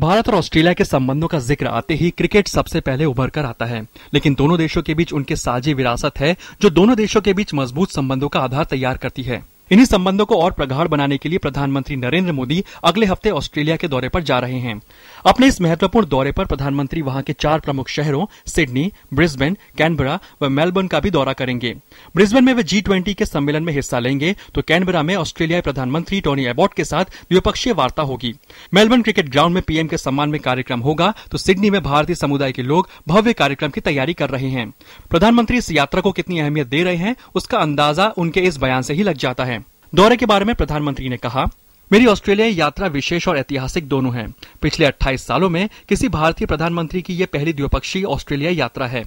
भारत और ऑस्ट्रेलिया के संबंधों का जिक्र आते ही क्रिकेट सबसे पहले उभर कर आता है लेकिन दोनों देशों के बीच उनके साझी विरासत है जो दोनों देशों के बीच मजबूत संबंधों का आधार तैयार करती है इन्हीं संबंधों को और प्रगाढ़ बनाने के लिए प्रधानमंत्री नरेंद्र मोदी अगले हफ्ते ऑस्ट्रेलिया के दौरे पर जा रहे हैं अपने इस महत्वपूर्ण दौरे पर प्रधानमंत्री वहां के चार प्रमुख शहरों सिडनी ब्रिस्बेन कैनबरा व मेलबर्न का भी दौरा करेंगे ब्रिस्बेन में वे जी ट्वेंटी के सम्मेलन में हिस्सा लेंगे तो कैनबरा में ऑस्ट्रेलियाई प्रधानमंत्री टोनी एबॉट के साथ द्विपक्षीय वार्ता होगी मेलबर्न क्रिकेट ग्राउंड में पीएम के सम्मान में कार्यक्रम होगा तो सिडनी में भारतीय समुदाय के लोग भव्य कार्यक्रम की तैयारी कर रहे हैं प्रधानमंत्री इस यात्रा को कितनी अहमियत दे रहे हैं उसका अंदाजा उनके इस बयान से ही लग जाता है दौरे के बारे में प्रधानमंत्री ने कहा मेरी ऑस्ट्रेलिया यात्रा विशेष और ऐतिहासिक दोनों है पिछले 28 सालों में किसी भारतीय प्रधानमंत्री की यह पहली द्विपक्षीय ऑस्ट्रेलिया यात्रा है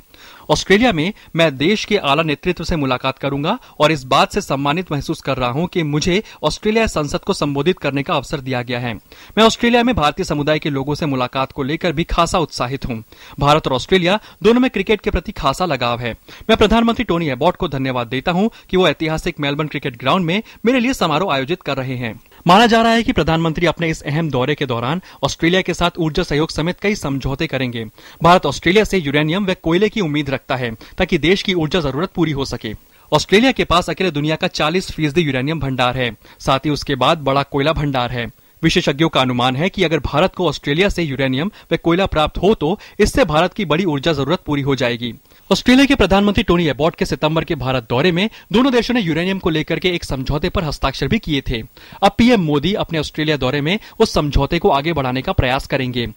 ऑस्ट्रेलिया में मैं देश के आला नेतृत्व से मुलाकात करूंगा और इस बात से सम्मानित महसूस कर रहा हूं कि मुझे ऑस्ट्रेलिया संसद को संबोधित करने का अवसर दिया गया है मैं ऑस्ट्रेलिया में भारतीय समुदाय के लोगों से मुलाकात को लेकर भी खासा उत्साहित हूँ भारत और ऑस्ट्रेलिया दोनों में क्रिकेट के प्रति खासा लगाव है मैं प्रधानमंत्री टोनी एबॉट को धन्यवाद देता हूँ कि वो ऐतिहासिक मेलबर्न क्रिकेट ग्राउंड में मेरे लिए समारोह आयोजित कर रहे हैं माना जा रहा है कि प्रधानमंत्री अपने इस अहम दौरे के दौरान ऑस्ट्रेलिया के साथ ऊर्जा सहयोग समेत कई समझौते करेंगे भारत ऑस्ट्रेलिया से यूरेनियम व कोयले की उम्मीद रखता है ताकि देश की ऊर्जा जरूरत पूरी हो सके ऑस्ट्रेलिया के पास अकेले दुनिया का 40 फीसदी यूरेनियम भंडार है साथ ही उसके बाद बड़ा कोयला भंडार है विशेषज्ञों का अनुमान है कि अगर भारत को ऑस्ट्रेलिया से यूरेनियम व कोयला प्राप्त हो तो इससे भारत की बड़ी ऊर्जा जरूरत पूरी हो जाएगी ऑस्ट्रेलिया के प्रधानमंत्री टोनी एबॉट के सितंबर के भारत दौरे में दोनों देशों ने यूरेनियम को लेकर के एक समझौते पर हस्ताक्षर भी किए थे अब पीएम मोदी अपने ऑस्ट्रेलिया दौरे में उस समझौते को आगे बढ़ाने का प्रयास करेंगे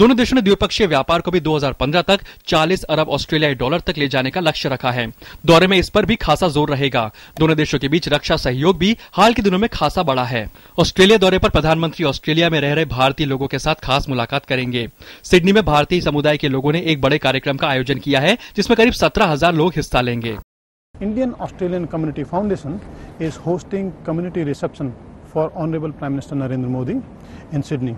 दोनों देशों ने द्विपक्षीय व्यापार को भी 2015 तक 40 अरब ऑस्ट्रेलियाई डॉलर तक ले जाने का लक्ष्य रखा है दौरे में इस पर भी खासा जोर रहेगा दोनों देशों के बीच रक्षा सहयोग भी हाल के दिनों में खासा बढ़ा है ऑस्ट्रेलिया दौरे पर प्रधानमंत्री ऑस्ट्रेलिया में रह रहे भारतीय लोगों के साथ खास मुलाकात करेंगे सिडनी में भारतीय समुदाय के लोगों ने एक बड़े कार्यक्रम का आयोजन किया है जिसमें करीब सत्रह लोग हिस्सा लेंगे Indian Australian community foundation is hosting community reception for honourable prime minister Narendra Modi in Sydney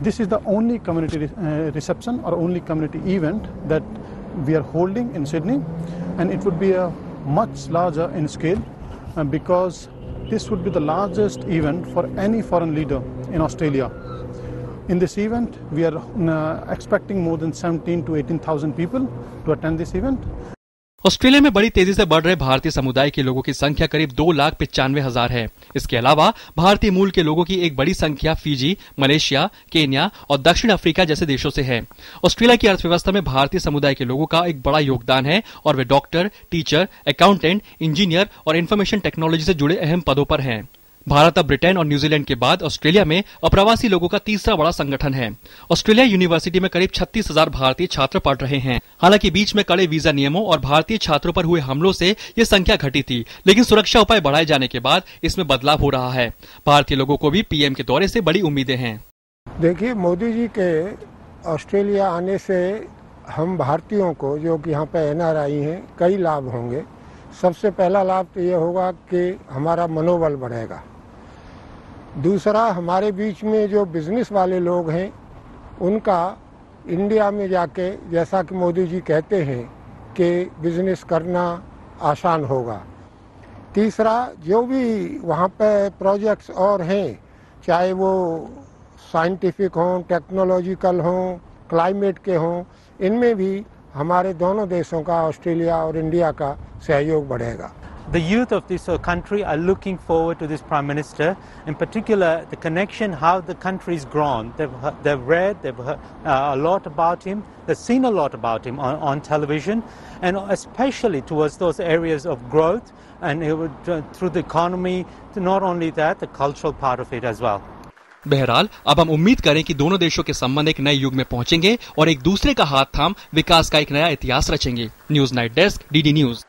This is the only community re uh, reception or only community event that we are holding in Sydney and it would be a much larger in scale uh, because this would be the largest event for any foreign leader in Australia. In this event, we are uh, expecting more than 17 to 18,000 people to attend this event. Australia में बड़ी तेजी से बढ़ रहे भारतीय समुदाय के लोगों की संख्या करीब दो लाख पिचानवे हजार है इसके अलावा भारतीय मूल के लोगों की एक बड़ी संख्या फीजी मलेशिया केन्या और दक्षिण अफ्रीका जैसे देशों से है ऑस्ट्रेलिया की अर्थव्यवस्था में भारतीय समुदाय के लोगों का एक बड़ा योगदान है और वे डॉक्टर टीचर अकाउंटेंट इंजीनियर और इन्फॉर्मेशन टेक्नोलॉजी से जुड़े अहम पदों पर हैं भारत अब ब्रिटेन और न्यूजीलैंड के बाद ऑस्ट्रेलिया में अप्रवासी लोगों का तीसरा बड़ा संगठन है ऑस्ट्रेलिया यूनिवर्सिटी में करीब छत्तीस हजार भारतीय छात्र पढ़ रहे हैं हालांकि बीच में कड़े वीजा नियमों और भारतीय छात्रों पर हुए हमलों से ये संख्या घटी थी लेकिन सुरक्षा उपाय बढ़ाए जाने के बाद इसमें बदलाव हो रहा है भारतीय लोगों को भी पीएम के दौरे से बड़ी उम्मीदें हैं देखिए मोदी जी के ऑस्ट्रेलिया आने से हम भारतीयों को जो कि यहाँ पे एन हैं कई लाभ होंगे सबसे पहला लाभ तो ये होगा कि हमारा मनोबल बढ़ेगा दूसरा हमारे बीच में जो बिजनेस वाले लोग हैं उनका इंडिया में जाके जैसा कि मोदी जी कहते हैं कि बिजनेस करना आसान होगा तीसरा जो भी वहाँ पर प्रोजेक्ट्स और हैं चाहे वो साइंटिफिक हों टेक्नोलॉजिकल हों क्लाइमेट के हों इनमें भी हमारे दोनों देशों का ऑस्ट्रेलिया और इंडिया का सहयोग बढ़ेगा the youth of this uh, country are looking forward to this prime minister. In particular, the connection, how the country's grown. They've, they've read, they've heard uh, a lot about him, they've seen a lot about him on, on television, and especially towards those areas of growth and would, uh, through the economy, not only that, the cultural part of it as well. बहरहाल अब हम उम्मीद करें कि दोनों देशों के संबंध एक नए युग में पहुंचेंगे और एक दूसरे का हाथ थाम विकास का एक नया इतिहास रचेंगे news night desk DD news